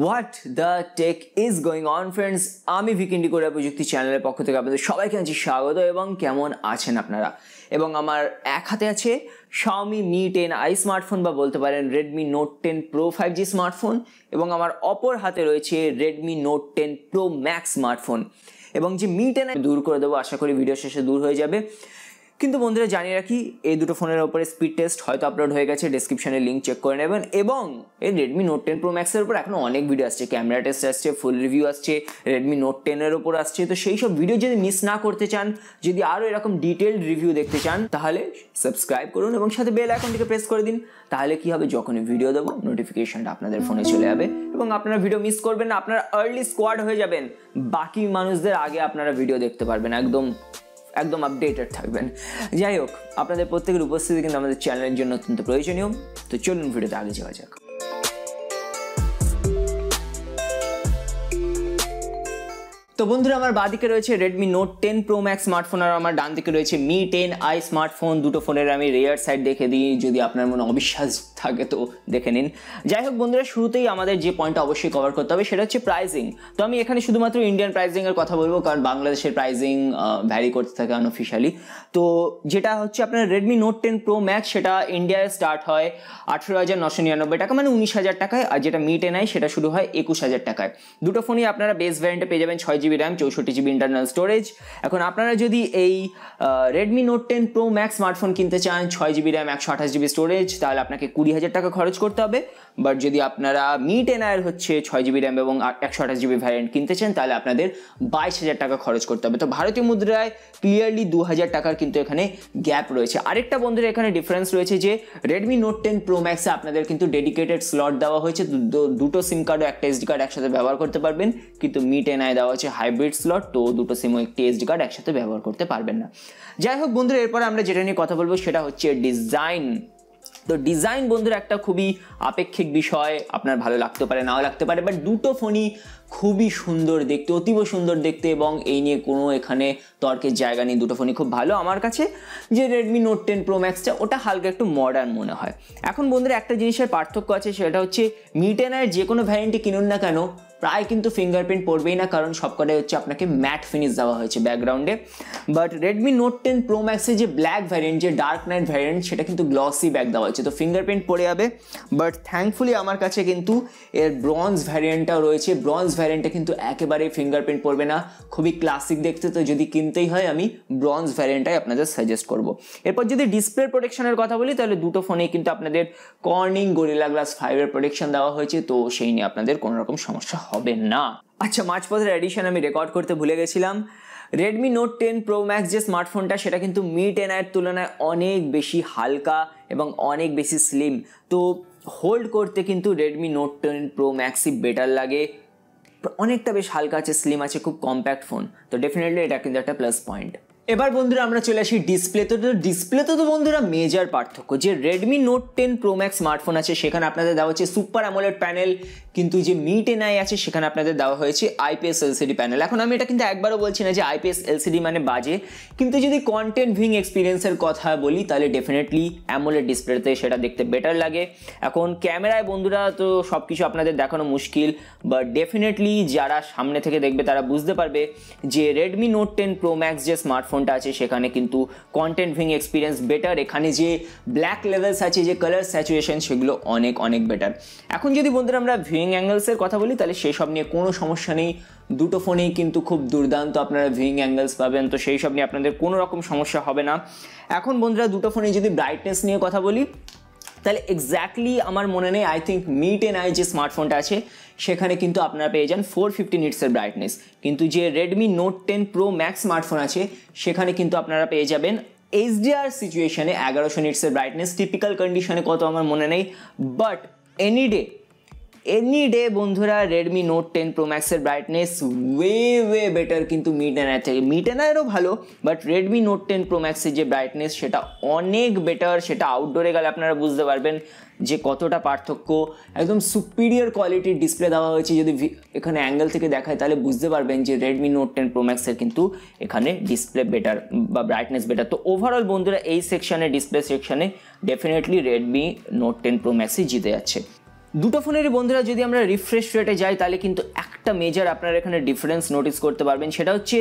what the tech is going on friends আমি ভিকেন্ডি Korea প্রযুক্তি চ্যানেলের পক্ষ থেকে আপনাদের সবাইকে আছি স্বাগত এবং কেমন আছেন আপনারা এবং আমার এক হাতে আছে Xiaomi Mi ten i smartphone বা বলতে পারেন Redmi note ten pro five G smartphone এবং আমার অপর হাতে রয়েছে Redmi note ten pro max smartphone এবং যে মি টেন দূর করে দেবো আশা করি ভিডিও শেষে দূর হয়ে যাবে কিন্তু বন্ধুরা জানিয়ে রাখি এই দুটো ফোনের ওপরে স্পিড টেস্ট হয়তো আপলোড হয়ে গেছে ডিসক্রিপশনে লিঙ্ক চেক করে নেবেন এবং এই রেডমি নোট টেন প্রো ম্যাক্সের উপর এখন অনেক ভিডিও আসছে ক্যামেরা টেস্ট আসছে ফুল রিভিউ আসছে রেডমি নোট টেনের ওপর আসছে তো সেই সব ভিডিও যদি মিস না করতে চান যদি আরও এরকম ডিটেলড রিভিউ দেখতে চান তাহলে সাবস্ক্রাইব করুন এবং সাথে বেল আইকনটিকে প্রেস করে দিন তাহলে কি হবে যখনই ভিডিও দেবো নোটিফিকেশনটা আপনাদের ফোনে চলে যাবে এবং আপনারা ভিডিও মিস করবেন না আপনারা আর্লি স্কোয়াড হয়ে যাবেন বাকি মানুষদের আগে আপনারা ভিডিও দেখতে পারবেন একদম একদম আপডেটেড থাকবেন যাই হোক আপনাদের প্রত্যেকের উপস্থিতি কিন্তু আমাদের চ্যানেলের জন্য অত্যন্ত প্রয়োজনীয় তো চলুন ভিডিওতে আগে যাওয়া যাক তো বন্ধুরা আমার দিকে রয়েছে Redmi note ten pro max smartphone আর আমার ডান দিকে রয়েছে মি টেন আই স্মার্টফোন দুটো ফোনের আমি রেয়ার সাইড দেখে দিই যদি আপনার মনে অবিশ্বাস থাকে তো দেখে নিন যাই হোক বন্ধুরা শুরুতেই আমাদের যে পয়েন্টটা অবশ্যই কভার করতে হবে সেটা হচ্ছে প্রাইজিং তো আমি এখানে শুধুমাত্র ইন্ডিয়ান প্রাইজিংয়ের কথা বলবো কারণ বাংলাদেশের প্রাইজিং ভ্যারি করতে থাকে অনঅফিসিয়ালি তো যেটা হচ্ছে আপনার Redmi note ten pro max সেটা ইন্ডিয়ায় স্টার্ট হয় আঠেরো হাজার নশো নিরানব্বই টাকা মানে উনিশ হাজার টাকায় আর যেটা মিটে নেয় সেটা শুরু হয় একুশ হাজার টাকায় দুটো ফোনই আপনারা বেস ভ্যারিয়েন্টে পেয়ে যাবেন ছয় জিবি র্যাম চৌষট্টি জিবি ইন্টারনাল স্টোরেজ এখন আপনারা যদি এই Redmi note ten pro max smartphone কিনতে চান ছয় জিবি র্যাম একশো আঠাশ জিবি স্টোরেজ তাহলে আপনাকে কুড়ি কুড়ি হাজার টাকা খরচ করতে হবে বাট যদি আপনারা মি টেন আয়ের হচ্ছে ছয় জিবি র্যাম এবং একশো আঠাশ জিবি ভ্যারিয়েন্ট কিনতে চান তাহলে আপনাদের বাইশ হাজার টাকা খরচ করতে হবে তো ভারতীয় মুদ্রায় ক্লিয়ারলি দু হাজার টাকার কিন্তু এখানে গ্যাপ রয়েছে আরেকটা বন্ধুরা এখানে ডিফারেন্স রয়েছে যে রেডমি নোট টেন প্রো ম্যাক্সে আপনাদের কিন্তু ডেডিকেটেড স্লট দেওয়া হয়েছে দুটো সিম কার্ড ও একটা এসডি কার্ড একসাথে ব্যবহার করতে পারবেন কিন্তু মি টেন আয় দেওয়া হয়েছে হাইব্রিড স্লট তো দুটো সিম ও একটি এসডি কার্ড একসাথে ব্যবহার করতে পারবেন না যাই হোক বন্ধুরা এরপরে আমরা যেটা নিয়ে কথা বলবো সেটা হচ্ছে ডিজাইন তো ডিজাইন বন্ধুরা একটা খুবই আপেক্ষিক বিষয় আপনার ভালো লাগতে পারে নাও লাগতে পারে বাট দুটো ফোনই খুবই সুন্দর দেখতে অতীব সুন্দর দেখতে এবং এই নিয়ে কোনো এখানে তর্কের জায়গা নেই দুটো ফোনই খুব ভালো আমার কাছে যে রেডমি নোট টেন প্রো ম্যাক্সটা ওটা হালকা একটু মডার্ন মনে হয় এখন বন্ধুরা একটা জিনিসের পার্থক্য আছে সেটা হচ্ছে মিটেনার যে কোনো ভ্যারেন্টি কিনুন না কেন প্রায় কিন্তু ফিঙ্গারপ্রিন্ট পড়বেই না কারণ সবকটাই হচ্ছে আপনাকে ম্যাট ফিনিশ দেওয়া হয়েছে ব্যাকগ্রাউন্ডে but Redmi note ten pro ম্যাক্সের যে ব্ল্যাক ভ্যারিয়েন্ট যে ডার্ক নাইট ভ্যারিয়েন্ট সেটা কিন্তু গ্লসি ব্যাক দেওয়া হয়েছে তো ফিঙ্গারপ্রিন্ট পড়ে যাবে বাট থ্যাঙ্কফুলি আমার কাছে কিন্তু এর ব্রঞ্জ ভ্যারিয়েন্টটাও রয়েছে ব্রঞ্জ ভ্যারিয়েন্টটা কিন্তু একেবারেই ফিঙ্গারপ্রিন্ট পড়বে না খুবই ক্লাসিক দেখতে তো যদি কিনতেই হয় আমি ব্রঞ্জ ভ্যারিয়েন্টটাই আপনাদের সাজেস্ট করব এরপর যদি ডিসপ্লে প্রোটেকশনের কথা বলি তাহলে দুটো ফোনেই কিন্তু আপনাদের কর্নিং গরিলা গ্লাস ফাইভের প্রোটেকশন দেওয়া হয়েছে তো সেই নিয়ে আপনাদের কোনোরকম সমস্যা হবে না আচ্ছা মার্চ পথের এডিশন আমি রেকর্ড করতে ভুলে গেছিলাম Redmi note ten pro max যে স্মার্টফোনটা সেটা কিন্তু মি টেন আয়ের তুলনায় অনেক বেশি হালকা এবং অনেক বেশি স্লিম তো হোল্ড করতে কিন্তু রেডমি নোট টেন প্রো ম্যাক্সই বেটার লাগে অনেকটা বেশ হালকা আছে স্লিম আছে খুব কম্প্যাক্ট ফোন তো ডেফিনেটলি এটা কিন্তু একটা প্লাস পয়েন্ট এবার বন্ধুরা আমরা চলে আসি ডিসপ্লেতে তো ডিসপ্লেতে তো বন্ধুরা মেজার পার্থক্য যে Redmi note ten pro max smartphone আছে সেখানে আপনাদের দেওয়া হচ্ছে সুপার অ্যামোলেড প্যানেল কিন্তু যে মি টেন আই আছে সেখানে আপনাদের দেওয়া হয়েছে আইপিএস এলসিডি প্যানেল এখন আমি এটা কিন্তু একবারও বলছি না যে আইপিএস এলসিডি মানে বাজে কিন্তু যদি কন্টেন্ট ভিং এক্সপিরিয়েন্সের কথা বলি তাহলে ডেফিনেটলি অ্যামোলেড ডিসপ্লেতে সেটা দেখতে বেটার লাগে এখন ক্যামেরায় বন্ধুরা তো সব কিছু আপনাদের দেখানো মুশকিল বা ডেফিনেটলি যারা সামনে থেকে দেখবে তারা বুঝতে পারবে যে Redmi note ten pro max যে স্মার্টফোন স্মার্টফোনটা আছে সেখানে কিন্তু কন্টেন্ট ভিং এক্সপিরিয়েন্স বেটার এখানে যে ব্ল্যাক লেভেলস আছে যে কালার স্যাচুয়েশন সেগুলো অনেক অনেক বেটার এখন যদি বন্ধুরা আমরা ভিউইং অ্যাঙ্গেলসের কথা বলি তাহলে সেসব নিয়ে কোনো সমস্যা নেই দুটো ফোনেই কিন্তু খুব দুর্দান্ত আপনারা ভিউইং অ্যাঙ্গেলস পাবেন তো সেই সব নিয়ে আপনাদের কোনো রকম সমস্যা হবে না এখন বন্ধুরা দুটো ফোনে যদি ব্রাইটনেস নিয়ে কথা বলি তাহলে এক্স্যাক্টলি আমার মনে নেই I think Mi ten I যে স্মার্টফোনটা আছে সেখানে কিন্তু আপনারা পেয়ে যান ফোর ফিফটি নিটসের ব্রাইটনেস কিন্তু যে Redmi note ten pro max smartphone আছে সেখানে কিন্তু আপনারা পেয়ে যাবেন এইচডিআর সিচুয়েশানে এগারোশো নিটসের ব্রাইটনেস টিপিক্যাল কন্ডিশনে কত আমার মনে নেই but any day any day বন্ধুরা রেডমি নোট টেন প্রো ম্যাক্সের ব্রাইটনেস ওয়ে ওয়ে বেটার কিন্তু মিটেনার থেকে মিটেনারও ভালো but Redmi note ten pro ম্যাক্সের যে ব্রাইটনেস সেটা অনেক বেটার সেটা আউটডোরে গেলে আপনারা বুঝতে পারবেন যে কতটা পার্থক্য একদম সুপিরিয়র কোয়ালিটির ডিসপ্লে দেওয়া হয়েছে যদি এখানে অ্যাঙ্গেল থেকে দেখায় তাহলে বুঝতে পারবেন যে রেডমি নোট টেন প্রো ম্যাক্সের কিন্তু এখানে ডিসপ্লে বেটার বা ব্রাইটনেস বেটার তো ওভারঅল বন্ধুরা এই সেকশানে ডিসপ্লে সেকশানে definitely Redmi note ten pro ম্যাক্সই জিতে যাচ্ছে দুটো ফোনেরই বন্ধুরা যদি আমরা রিফ্রেশ রেটে যাই তাহলে কিন্তু একটা মেজার আপনারা এখানে ডিফারেন্স নোটিস করতে পারবেন সেটা হচ্ছে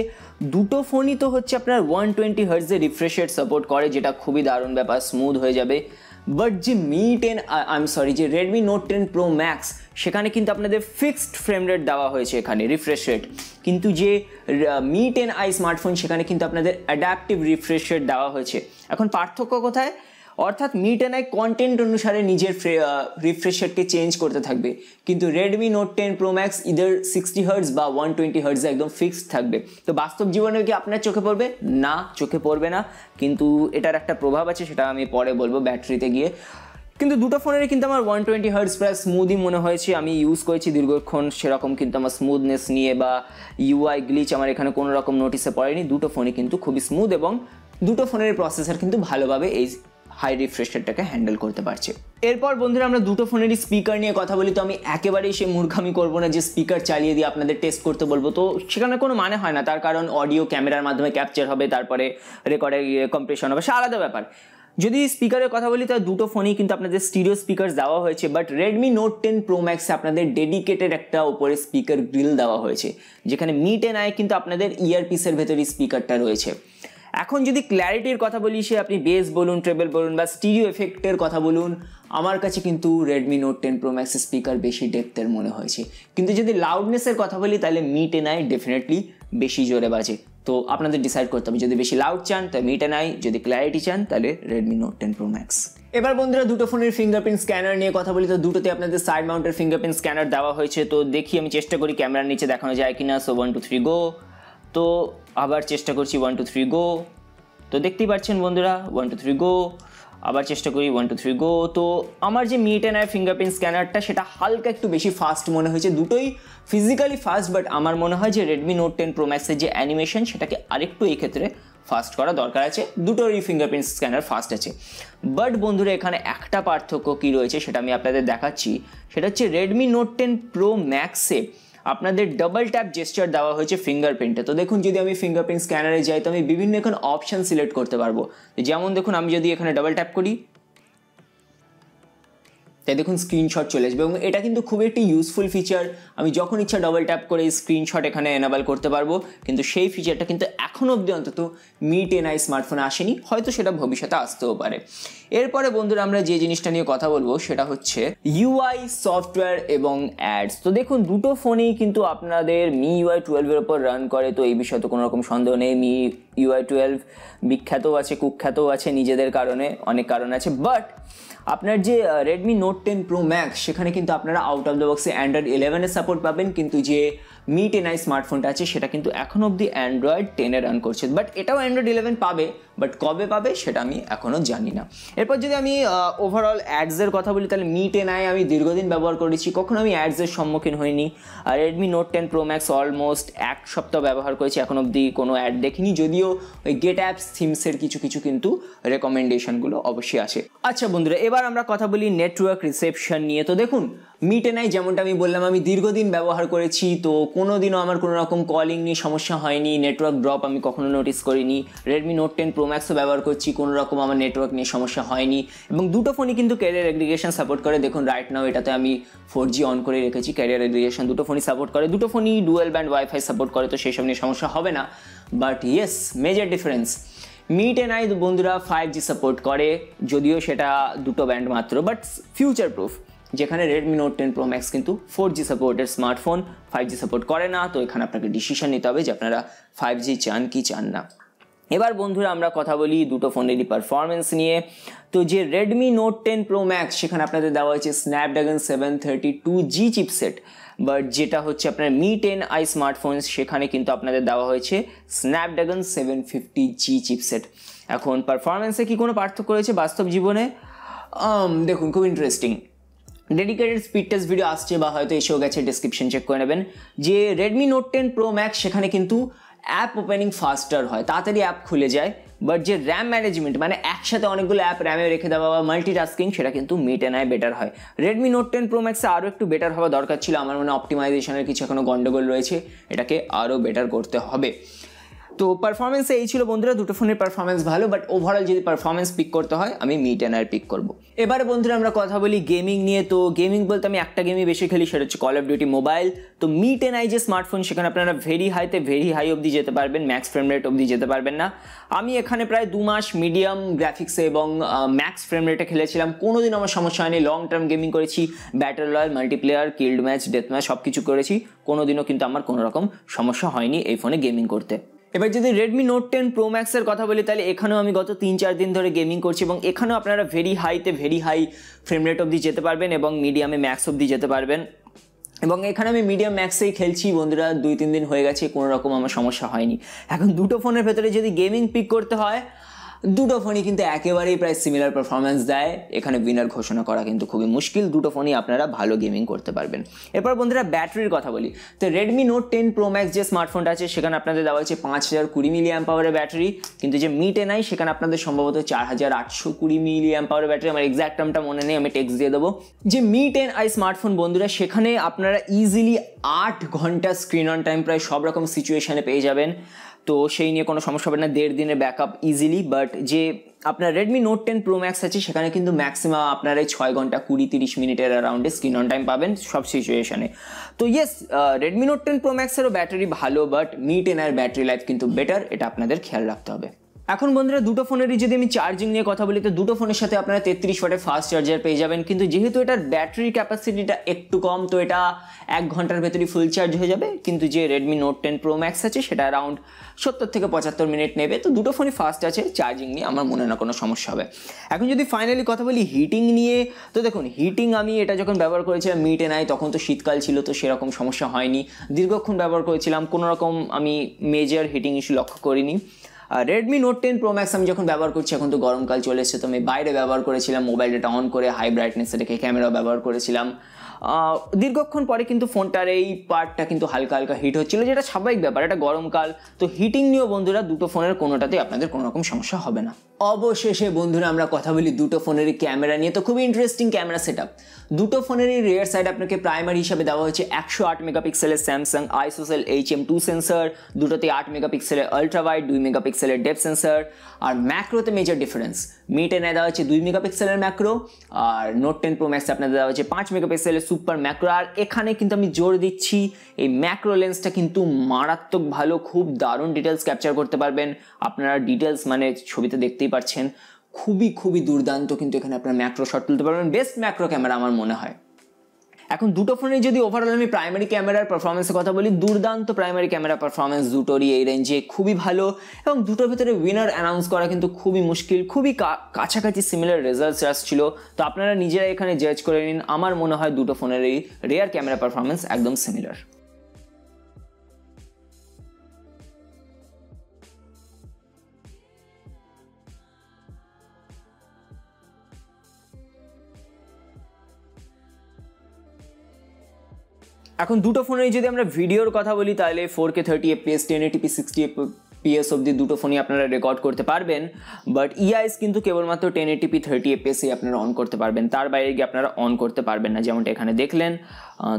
দুটো ফোনই তো হচ্ছে আপনার ওয়ান টোয়েন্টি হার্জে রিফ্রেশ রেট সাপোর্ট করে যেটা খুবই দারুণ ব্যাপার স্মুথ হয়ে যাবে বাট যে Mi ten I am sorry যে Redmi note ten pro max সেখানে কিন্তু আপনাদের ফিক্সড ফ্রেম রেট দেওয়া হয়েছে এখানে রিফ্রেশ রেট কিন্তু যে মি টেন আই স্মার্টফোন সেখানে কিন্তু আপনাদের অ্যাডাপটিভ রিফ্রেশ রেট দেওয়া হয়েছে এখন পার্থক্য কোথায় অর্থাৎ মিট অ্যান্ড আই কন্টেন্ট অনুসারে নিজের রিফ্রেশারকে চেঞ্জ করতে থাকবে কিন্তু Redmi note ten pro max either sixty hertz বা ওয়ান টোয়েন্টি হার্টস একদম ফিক্সড থাকবে তো বাস্তব জীবনে কি আপনার চোখে পড়বে না চোখে পড়বে না কিন্তু এটার একটা প্রভাব আছে সেটা আমি পরে বলবো ব্যাটারিতে গিয়ে কিন্তু দুটো ফোনেরই কিন্তু আমার ওয়ান টোয়েন্টি হার্টস প্রায় স্মুদই মনে হয়েছে আমি ইউজ করেছি দীর্ঘক্ষণ সেরকম কিন্তু আমার স্মুথনেস নিয়ে বা ইউআই গ্লিচ আমার এখানে কোনো রকম নোটিসে পড়েনি দুটো ফোনই কিন্তু খুবই স্মুথ এবং দুটো ফোনের প্রসেসার কিন্তু ভালোভাবে এই হাই রিফ্রেশারটাকে হ্যান্ডেল করতে পারছে এরপর বন্ধুরা আমরা দুটো ফোনেরই স্পিকার নিয়ে কথা বলি তো আমি একেবারেই সেই মূর্খামি করবো না যে স্পিকার চালিয়ে দিয়ে আপনাদের টেস্ট করতে বলবো তো সেখানে কোনো মানে হয় না তার কারণ অডিও ক্যামেরার মাধ্যমে ক্যাপচার হবে তারপরে রেকর্ডে কম্প্রেশন হবে সে আলাদা ব্যাপার যদি স্পিকারের কথা বলি তাহলে দুটো ফোনেই কিন্তু আপনাদের স্টিরিও স্পিকার দেওয়া হয়েছে but Redmi note ten pro max আপনাদের ডেডিকেটেড একটা ওপরে স্পিকার গ্রিল দেওয়া হয়েছে যেখানে মি টেন আয় কিন্তু আপনাদের ইয়ারপিসের ভেতরে স্পিকারটা রয়েছে এখন যদি ক্ল্যারিটির কথা বলি সে আপনি বেস বলুন ট্রেবেল বলুন বা স্টিরিও এফেক্টের কথা বলুন আমার কাছে কিন্তু রেডমি নোট টেন প্রো ম্যাক্সের স্পিকার বেশি ডেপথের মনে হয়েছে কিন্তু যদি লাউডনেসের কথা বলি তাহলে মি টেন আই ডেফিনেটলি বেশি জোরে বাজে তো আপনাদের ডিসাইড করতে হবে যদি বেশি লাউড চান তাহলে মি টেন আই যদি ক্ল্যারিটি চান তাহলে Redmi note ten pro max এবার বন্ধুরা দুটো ফোনের ফিঙ্গারপ্রিন্ট স্ক্যানার নিয়ে কথা বলি তো দুটোতে আপনাদের সাইড মাউন্টের ফিঙ্গারপ্রিন্ট স্ক্যানার দেওয়া হয়েছে তো দেখি আমি চেষ্টা করি ক্যামেরার নিচে দেখানো যায় কিনা so one two three go তো আবার চেষ্টা করছি ওয়ান টু থ্রি গো তো দেখতেই পাচ্ছেন বন্ধুরা ওয়ান টু থ্রি গো আবার চেষ্টা করি ওয়ান টু থ্রি গো তো আমার যে মিট অ্যান্ড ফিঙ্গারপ্রিন্ট স্ক্যানারটা সেটা হালকা একটু বেশি ফাস্ট মনে হয়েছে দুটোই ফিজিক্যালি ফাস্ট বাট আমার মনে হয় যে রেডমি নোট টেন প্রো ম্যাক্সের যে অ্যানিমেশন সেটাকে আরেকটু এই ক্ষেত্রে ফাস্ট করা দরকার আছে দুটোরই ফিঙ্গারপ্রিন্ট স্ক্যানার ফাস্ট আছে বাট বন্ধুরা এখানে একটা পার্থক্য কী রয়েছে সেটা আমি আপনাদের দেখাচ্ছি সেটা হচ্ছে রেডমি নোট টেন প্রো ম্যাক্সে আপনাদের ডাবল ট্যাপ জেস্টার দেওয়া হয়েছে ফিঙ্গারপ্রিন্টে তো দেখুন যদি আমি ফিঙ্গারপ্রিন্ট স্ক্যানারে যাই তো আমি বিভিন্ন এখন অপশান সিলেক্ট করতে পারবো যেমন দেখুন আমি যদি এখানে ডাবল ট্যাপ করি তাই দেখুন স্ক্রিনশট চলে আসবে এবং এটা কিন্তু খুব একটি ইউজফুল ফিচার আমি যখন ইচ্ছা ডবল ট্যাপ করে স্ক্রিনশট এখানে এনাবেল করতে পারবো কিন্তু সেই ফিচারটা কিন্তু এখন অবধি অন্তত মি টেন আই স্মার্টফোনে আসেনি হয়তো সেটা ভবিষ্যতে আসতেও পারে এরপরে বন্ধুরা আমরা যে জিনিসটা নিয়ে কথা বলবো সেটা হচ্ছে ইউআই সফটওয়্যার এবং অ্যাডস তো দেখুন দুটো ফোনেই কিন্তু আপনাদের মি ইউআই টুয়েলভের ওপর রান করে তো এই বিষয়ে তো কোনো রকম সন্দেহ নেই মি ইউআই টুয়েলভ বিখ্যাতও আছে কুখ্যাতও আছে নিজেদের কারণে অনেক কারণ আছে বাট আপনার যে Redmi note ten pro max সেখানে কিন্তু আপনারা আউট অফ দ্য বক্সে অ্যান্ড্রয়েড ইলেভেনের সাপোর্ট পাবেন কিন্তু যে মি টেন আই স্মার্টফোনটা আছে সেটা কিন্তু এখন অবধি অ্যান্ড্রয়েড টেনে রান করছে বাট এটাও অ্যান্ড্রয়েড ইলেভেন পাবে বাট কবে পাবে সেটা আমি এখনও জানি না এরপর যদি আমি ওভারঅল অ্যাডসের কথা বলি তাহলে মি টেন আই আমি দীর্ঘদিন ব্যবহার করেছি কখনো আমি অ্যাডসের সম্মুখীন হইনি আর Redmi note ten pro max almost এক সপ্তাহ ব্যবহার করেছি এখন অবধি কোনো অ্যাড দেখিনি যদিও ওই গেট অ্যাপস থিমসের কিছু কিছু কিন্তু রেকমেন্ডেশনগুলো অবশ্যই আসে আচ্ছা বন্ধুরা এবার আমরা কথা বলি নেটওয়ার্ক রিসেপশন নিয়ে তো দেখুন মিটে নাই যেমনটা আমি বললাম আমি দীর্ঘদিন ব্যবহার করেছি তো কোনো দিনও আমার কোনো রকম কলিং নিয়ে সমস্যা হয়নি নেটওয়ার্ক ড্রপ আমি কখনো নোটিস করিনি রেডমি নোট টেন প্রো ম্যাক্সও ব্যবহার করছি কোনো রকম আমার নেটওয়ার্ক নিয়ে সমস্যা হয়নি এবং দুটো ফোনই কিন্তু ক্যারিয়ার অ্যাগ্রিগেশন সাপোর্ট করে দেখুন রাইট নাও এটাতে আমি ফোর জি অন করে রেখেছি ক্যারিয়ার অ্যাগ্রিগেশন দুটো ফোনই সাপোর্ট করে দুটো ফোনই ডুয়েল ব্যান্ড ওয়াইফাই সাপোর্ট করে তো সেই সব নিয়ে সমস্যা হবে না but yes major difference Mi ten I বন্ধুরা ফাইভ জি সাপোর্ট করে যদিও সেটা দুটো ব্যান্ড মাত্র বাট ফিউচার প্রুফ যেখানে Redmi note ten pro max কিন্তু ফোর জি সাপোর্টের স্মার্টফোন ফাইভ জি সাপোর্ট করে না তো এখানে আপনাকে ডিসিশন নিতে হবে যে আপনারা ফাইভ জি চান কি চান না এবার বন্ধুরা আমরা কথা বলি দুটো ফোনেরই পারফরমেন্স নিয়ে তো যে Redmi note ten pro max সেখানে আপনাদের দেওয়া হয়েছে Snapdragon seven thirty two G chipset but যেটা হচ্ছে আপনার মি টেন আই স্মার্টফোন সেখানে কিন্তু আপনাদের দেওয়া হয়েছে Snapdragon seven fifty G chipset এখন পারফরমেন্সে কি কোনো পার্থক্য রয়েছে বাস্তব জীবনে দেখুন খুব interesting dedicated speed test video আসছে বা হয়তো এসেও গেছে ডিসক্রিপশন চেক করে নেবেন যে Redmi note ten pro max সেখানে কিন্তু অ্যাপ ওপেনিং ফাস্টার হয় তাড়াতাড়ি অ্যাপ খুলে যায় বাট যে র্যাম ম্যানেজমেন্ট মানে একসাথে অনেকগুলো অ্যাপ র্যামে রেখে দেওয়া বা মাল্টি টাস্কিং সেটা কিন্তু মিটে নেয় বেটার হয় রেডমি নোট টেন প্রো ম্যাক্সে আরও একটু বেটার হওয়া দরকার ছিল আমার মনে অপটিমাইজেশনের কিছু এখনও গণ্ডগোল রয়েছে এটাকে আরও বেটার করতে হবে তো পারফরমেন্স এই ছিল বন্ধুরা দুটো ফোনের পারফরমেন্স ভালো বাট ওভারঅল যদি পারফরমেন্স পিক করতে হয় আমি মি টেন আর পিক করবো এবারে বন্ধুরা আমরা কথা বলি গেমিং নিয়ে তো গেমিং বলতে আমি একটা গেমই বেশি খেলি সেটা হচ্ছে কল অফ ডিউটি মোবাইল তো মি টেন আই যে স্মার্টফোন সেখানে আপনারা ভেরি হাইতে ভেরি হাই অবধি যেতে পারবেন ম্যাক্স ফ্রেম রেট অবধি যেতে পারবেন না আমি এখানে প্রায় দু মাস মিডিয়াম গ্রাফিক্সে এবং ম্যাক্স ফ্রেম রেটে খেলেছিলাম কোনো দিন আমার সমস্যা হয়নি লং টার্ম গেমিং করেছি battle royale multiplayer killed match death match সব কিছু করেছি কোনো দিনও কিন্তু আমার কোনো রকম সমস্যা হয়নি এই ফোনে গেমিং করতে এবার যদি রেডমি নোট টেন প্রো ম্যাক্সের কথা বলি তাহলে এখানেও আমি গত তিন চার দিন ধরে গেমিং করছি এবং এখানেও আপনারা ভেরি হাইতে ভেরি হাই ফ্রেম রেট অবধি যেতে পারবেন এবং মিডিয়ামে ম্যাক্স অবধি যেতে পারবেন এবং এখানে আমি মিডিয়াম ম্যাক্সেই খেলছি বন্ধুরা দুই তিন দিন হয়ে গেছে কোনো রকম আমার সমস্যা হয়নি এখন দুটো ফোনের ভেতরে যদি গেমিং পিক করতে হয় দুটো ফোনই কিন্তু একেবারেই প্রায় সিমিলার পারফরমেন্স দেয় এখানে উইনার ঘোষণা করা কিন্তু খুবই মুশকিল দুটো ফোনই আপনারা ভালো গেমিং করতে পারবেন এরপর বন্ধুরা ব্যাটারির কথা বলি তো Redmi note ten pro max যে স্মার্টফোনটা আছে সেখানে আপনাদের দেওয়া হচ্ছে পাঁচ হাজার কুড়ি মিলি পাওয়ারের ব্যাটারি কিন্তু যে টেন আই সেখানে আপনাদের সম্ভবত চার হাজার আটশো কুড়ি মিলি পাওয়ারের ব্যাটারি আমার এক্স্যাক্ট টার্মটা মনে নেই আমি টেক্সট দিয়ে দেবো যে মি টেন আই স্মার্টফোন বন্ধুরা সেখানে আপনারা ইজিলি আট ঘন্টা স্ক্রিন অন টাইম প্রায় সব রকম সিচুয়েশানে পেয়ে যাবেন তো সেই নিয়ে কোনো সমস্যা হবে না দেড় দিনের ব্যাকআপ ইজিলি বাট যে আপনার Redmi note ten pro max আছে সেখানে কিন্তু ম্যাক্সিমাম আপনারা এই ছয় ঘন্টা কুড়ি তিরিশ মিনিটের অ্যারাউন্ডে স্ক্রিন অন টাইম পাবেন সব সিচুয়েশানে তো yes Redmi note ten pro ম্যাক্সেরও ব্যাটারি ভালো বাট মি টেন আর ব্যাটারি লাইফ কিন্তু বেটার এটা আপনাদের খেয়াল রাখতে হবে এখন বন্ধুরা দুটো ফোনেরই যদি আমি চার্জিং নিয়ে কথা বলি তো দুটো ফোনের সাথে আপনারা তেত্রিশ ওয়াটের ফাস্ট চার্জার পেয়ে যাবেন কিন্তু যেহেতু এটার ব্যাটারি ক্যাপাসিটিটা একটু কম তো এটা এক ঘন্টার ভেতরে ফুল চার্জ হয়ে যাবে কিন্তু যে Redmi note ten pro max আছে সেটা অ্যারাউন্ড সত্তর থেকে পঁচাত্তর মিনিট নেবে তো দুটো ফোনই ফাস্ট আছে চার্জিং নিয়ে আমার মনে না কোনো সমস্যা হবে এখন যদি ফাইনালি কথা বলি হিটিং নিয়ে তো দেখুন হিটিং আমি এটা যখন ব্যবহার করেছিলাম মিটে নাই তখন তো শীতকাল ছিল তো সেরকম সমস্যা হয়নি দীর্ঘক্ষণ ব্যবহার করেছিলাম কোনো রকম আমি মেজার হিটিং ইস্যু লক্ষ্য করিনি আর Redmi note ten pro max আমি যখন ব্যবহার করছি এখন তো গরমকাল চলে এসেছে তো আমি বাইরে ব্যবহার করেছিলাম মোবাইল ডেটা অন করে হাই ব্রাইটনেস রেখে ক্যামেরা ব্যবহার করেছিলাম দীর্ঘক্ষণ পরে কিন্তু ফোনটার এই পার্টটা কিন্তু হালকা হালকা হিট হচ্ছিলো যেটা স্বাভাবিক ব্যাপার এটা গরমকাল তো হিটিং নিয়েও বন্ধুরা দুটো ফোনের কোনোটাতেই আপনাদের কোনো রকম সমস্যা হবে না অবশেষে বন্ধুরা আমরা কথা বলি দুটো ফোনেরই ক্যামেরা নিয়ে তো খুবই ইন্টারেস্টিং ক্যামেরা সেট দুটো ফোনেরই রেয়ার সাইড আপনাকে প্রাইমারি হিসাবে দেওয়া হয়েছে একশো আট মেগাপিক্সেলের Samsung ISOCELL H M two sensor দুটোতে আট মেগাপিক্সেলের আলট্রাওয়াইড দুই মেগাপিক্সেলের ডেপ সেন্সার আর ম্যাক্রোতে মেজর ডিফারেন্স মিটে নেয় দেওয়া হচ্ছে দুই মেগাপিক্সেলের ম্যাক্রো আর নোট টেন প্রো ম্যাক্সে আপনাদের দেওয়া হচ্ছে পাঁচ মেগাপিক্সেলের সুপার ম্যাক্রো আর এখানে কিন্তু আমি জোর দিচ্ছি এই ম্যাক্রো লেন্সটা কিন্তু মারাত্মক ভালো খুব দারুণ ডিটেলস ক্যাপচার করতে পারবেন আপনারা ডিটেলস মানে ছবিতে দেখতেই পারছেন খুবই খুবই দুর্দান্ত কিন্তু এখানে আপনার ম্যাক্রো শট তুলতে পারবেন বেস্ট ম্যাক্রো ক্যামেরা আমার মনে হয় এখন দুটো ফোনে যদি ওভারঅল আমি প্রাইমারি ক্যামেরার পারফরমেন্সের কথা বলি দুর্দান্ত প্রাইমারি ক্যামেরা পারফরমেন্স দুটোরই এই রেঞ্জে খুবই ভালো এবং দুটোর ভিতরে উইনার অ্যানাউন্স করা কিন্তু খুবই মুশকিল খুবই কাছাকাছি সিমিলার রেজাল্টস আসছিল তো আপনারা নিজেরা এখানে জাজ করে নিন আমার মনে হয় দুটো ফোনেরই রেয়ার ক্যামেরা পারফরমেন্স একদম সিমিলার এখন দুটো ফোনেই যদি আমরা ভিডিওর কথা বলি তাহলে four K thirty FPS ten eighty p sixty FPS অবধি দুটো ফোনই আপনারা রেকর্ড করতে পারবেন বাট ইআইস e কিন্তু কেবলমাত্র টেন এটিপি থার্টি এপিএসই আপনারা অন করতে পারবেন তার বাইরে গিয়ে আপনারা অন করতে পারবেন না যেমনটা এখানে দেখলেন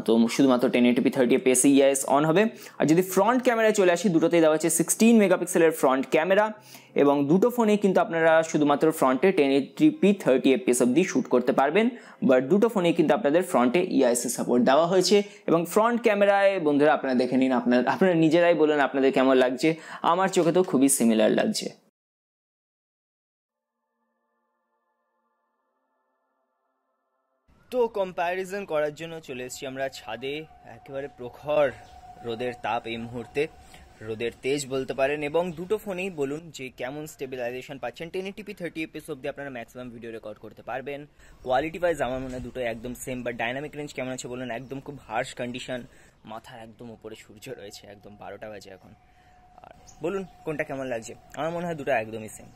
তো শুধুমাত্র ten eighty p thirty FPS EIS on হবে আর যদি ফ্রন্ট ক্যামেরায় চলে আসি দুটোতেই দেওয়া হচ্ছে সিক্সটিন মেগাপিক্সেলের ফ্রন্ট ক্যামেরা এবং দুটো ফোনে কিন্তু আপনারা শুধুমাত্র ফ্রন্টে টেন পি থার্টি এপিএস অবধি শ্যুট করতে পারবেন বাট দুটো ফোনে কিন্তু আপনাদের ফ্রন্টে ইআইসি সাপোর্ট দেওয়া হয়েছে এবং ফ্রন্ট ক্যামেরায় বন্ধুরা আপনারা দেখে নিন আপনারা আপনারা নিজেরাই বলুন আপনাদের কেমন লাগছে আমার চোখে তো খুবই সিমিলার লাগছে তো কম্প্যারিজন করার জন্য চলে এসেছি আমরা ছাদে একেবারে প্রখর রোদের তাপ এই মুহূর্তে রোদের তেজ বলতে পারেন এবং দুটো ফোনেই বলুন যে কেমন স্টেবিলাইজেশন পাচ্ছেন টেন টিপি থার্টি এপিস অব্দি আপনারা ম্যাক্সিমাম ভিডিও রেকর্ড করতে পারবেন কোয়ালিটি ওয়াইজ আমার মনে হয় দুটো একদম সেম বা ডাইনামিক রেঞ্জ কেমন আছে বলুন একদম খুব হার্শ কন্ডিশন মাথার একদম উপরে সূর্য রয়েছে একদম বারোটা বাজে এখন আর বলুন কোনটা কেমন লাগছে আমার মনে হয় দুটো একদমই সেম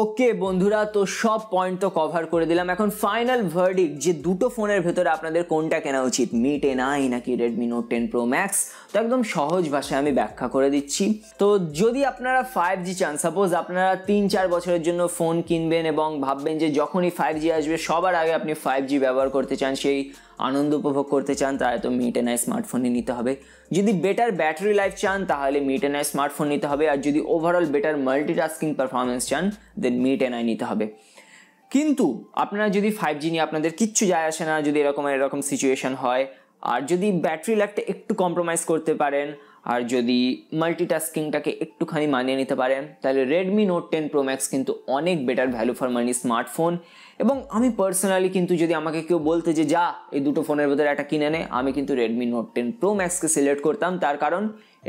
ওকে বন্ধুরা তো সব পয়েন্ট তো কভার করে দিলাম এখন ফাইনাল ভার্ডিক যে দুটো ফোনের ভেতরে আপনাদের কোনটা কেনা উচিত মি টেন আই নাকি Redmi note ten pro max তো একদম সহজ ভাষায় আমি ব্যাখ্যা করে দিচ্ছি তো যদি আপনারা ফাইভ জি চান সাপোজ আপনারা তিন চার বছরের জন্য ফোন কিনবেন এবং ভাববেন যে যখনই ফাইভ জি আসবে সবার আগে আপনি ফাইভ জি ব্যবহার করতে চান সেই আনন্দ উপভোগ করতে চান তাহলে তো মিড এনআই স্মার্টফোনই নিতে হবে যদি বেটার ব্যাটারি লাইফ চান তাহলে মিড এনআই স্মার্টফোন নিতে হবে আর যদি ওভারঅল বেটার মাল্টিটাস্কিং পারফরমেন্স চান দেন মিড এনআই নিতে হবে কিন্তু আপনারা যদি ফাইভ জি নিয়ে আপনাদের কিচ্ছু যায় আসে না যদি এরকম এরকম সিচুয়েশন হয় আর যদি ব্যাটারি লাইফটা একটু কম্প্রোমাইজ করতে পারেন আর যদি মাল্টিটাস্কিংটাকে একটুখানি মানিয়ে নিতে পারেন তাহলে Redmi note ten pro max কিন্তু অনেক better value for money smartphone এবং আমি পার্সোনালি কিন্তু যদি আমাকে কেউ বলতে যে যা এই দুটো ফোনের ভেতরে একটা কিনে নে আমি কিন্তু রেডমি নোট টেন প্রো ম্যাক্সকে সিলেক্ট করতাম তার কারণ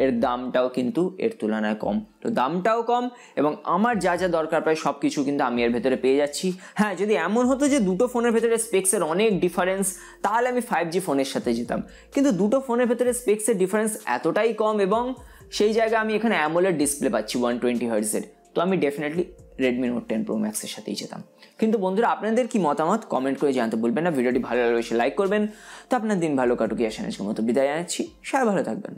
এর দামটাও কিন্তু এর তুলনায় কম তো দামটাও কম এবং আমার যা যা দরকার প্রায় সব কিছু কিন্তু আমি এর ভেতরে পেয়ে যাচ্ছি হ্যাঁ যদি এমন হতো যে দুটো ফোনের ভেতরে স্পেক্সের অনেক ডিফারেন্স তাহলে আমি ফাইভ জি ফোনের সাথে যেতাম কিন্তু দুটো ফোনের ভেতরে স্পেক্সের ডিফারেন্স এতটাই কম এবং সেই জায়গায় আমি এখানে অ্যামোলের ডিসপ্লে পাচ্ছি ওয়ান টোয়েন্টি হার্জের তো আমি definitely Redmi note ten pro ম্যাক্সের সাথেই যেতাম কিন্তু বন্ধুরা আপনাদের কি মতামত কমেন্ট করে জানতে বলবেন না ভিডিওটি ভালো লাগলে লাইক করবেন তো আপনার দিন ভালো কাটুকি আসানের মতো বিদায় জানাচ্ছি সবাই ভালো থাকবেন